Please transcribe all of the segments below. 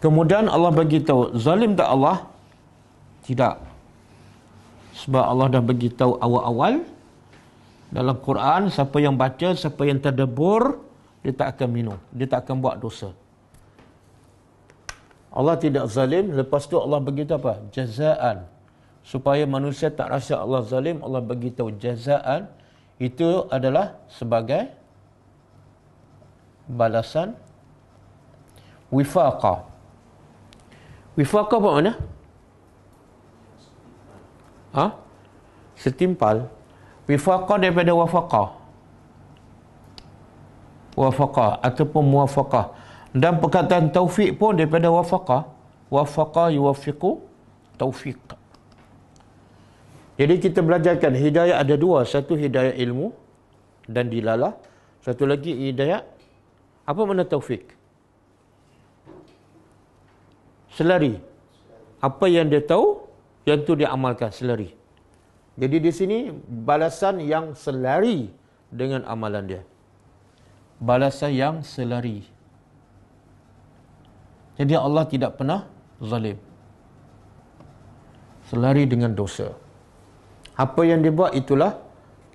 Kemudian Allah beritahu, zalim tak Allah? Tidak. Sebab Allah dah beritahu awal-awal dalam Quran siapa yang baca, siapa yang terdebur, dia tak akan minum, dia tak akan buat dosa. Allah tidak zalim, lepas tu Allah beritahu apa? Jazaan. Supaya manusia tak rasa Allah zalim, Allah beritahu jazaan itu adalah sebagai balasan wifaqah Before kau buat mana? Ha? Setimpal. Before kau daripada wafakah. Wafakah ataupun muafakah. Dan perkataan taufik pun daripada wafakah. Wafakah yuafiku taufik. Jadi kita belajarkan hidayah ada dua. Satu hidayah ilmu dan dilalah. Satu lagi hidayah. Apa mana taufik? Taufik selari. Apa yang dia tahu, yang tu dia amalkan selari. Jadi di sini balasan yang selari dengan amalan dia. Balasan yang selari. Jadi Allah tidak pernah zalim. Selari dengan dosa. Apa yang dia buat itulah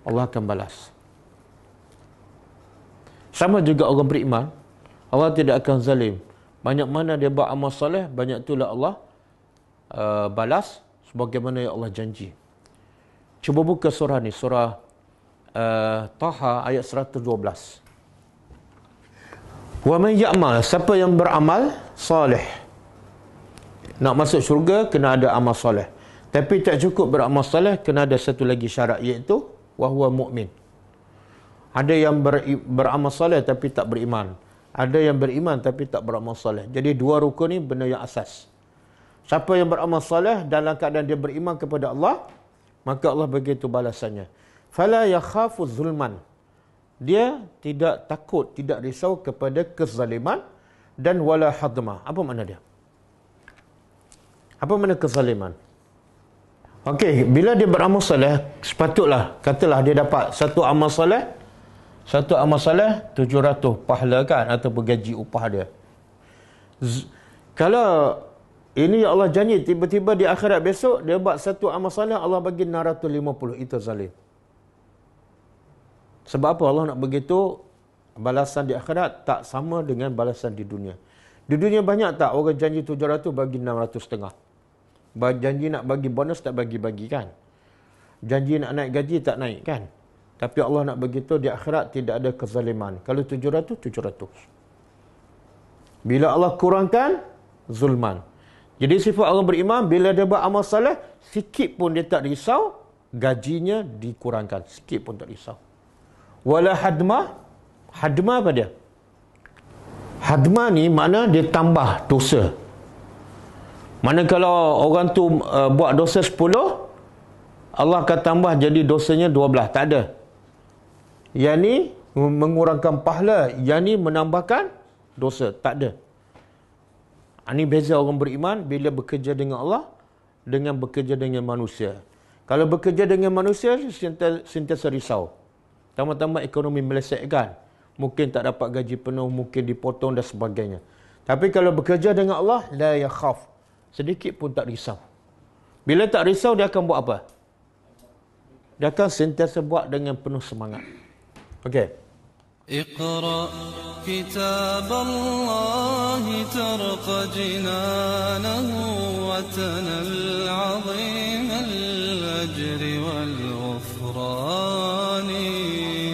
Allah akan balas. Sama juga orang beriman. Allah tidak akan zalim. Banyak mana dia buat amal soleh, banyak itulah Allah uh, balas sebagaimana yang Allah janji. Cuba buka surah ni, surah uh, Taha ayat 112. Wa man ya'mal, siapa yang beramal soleh. Nak masuk syurga kena ada amal soleh. Tapi tak cukup beramal soleh kena ada satu lagi syarat iaitu wahwa mukmin. Ada yang ber, beramal soleh tapi tak beriman. Ada yang beriman tapi tak beramal soleh. Jadi dua rukun ni benda yang asas. Siapa yang beramal soleh dalam keadaan dia beriman kepada Allah, maka Allah begitu balasannya. Fala yakhafu zulman. Dia tidak takut, tidak risau kepada kezaliman dan wala hadma. Apa makna dia? Apa makna kezaliman? Okey, bila dia beramal soleh, sepatutlah katalah dia dapat satu amal soleh, satu amal salih ratus pahala kan atau gaji upah dia. Z- kalau ini ya Allah janji tiba-tiba di akhirat besok dia buat satu amal salih Allah bagi lima puluh itu zalim. Sebab apa Allah nak begitu? Balasan di akhirat tak sama dengan balasan di dunia. Di dunia banyak tak orang janji tujuh ratus bagi enam ratus setengah. Janji nak bagi bonus tak bagi-bagi kan? Janji nak naik gaji tak naik kan? Tapi Allah nak begitu di akhirat tidak ada kezaliman. Kalau tujuh ratus, tujuh ratus. Bila Allah kurangkan, zulman. Jadi sifat Allah beriman, bila dia buat amal salih, sikit pun dia tak risau, gajinya dikurangkan. Sikit pun tak risau. Wala hadma, hadma apa dia? Hadma ni mana dia tambah dosa. Mana kalau orang tu uh, buat dosa 10, Allah akan tambah jadi dosanya 12. Tak ada yang ni mengurangkan pahala, yang ni menambahkan dosa. Tak ada. Ini ah, beza orang beriman bila bekerja dengan Allah dengan bekerja dengan manusia. Kalau bekerja dengan manusia, sentiasa risau. Tama-tama ekonomi melesetkan. Mungkin tak dapat gaji penuh, mungkin dipotong dan sebagainya. Tapi kalau bekerja dengan Allah, la ya yakhaf. Sedikit pun tak risau. Bila tak risau, dia akan buat apa? Dia akan sentiasa buat dengan penuh semangat. Okay. اقرأ كتاب الله ترق جنانه وتن العظيم الأجر والغفران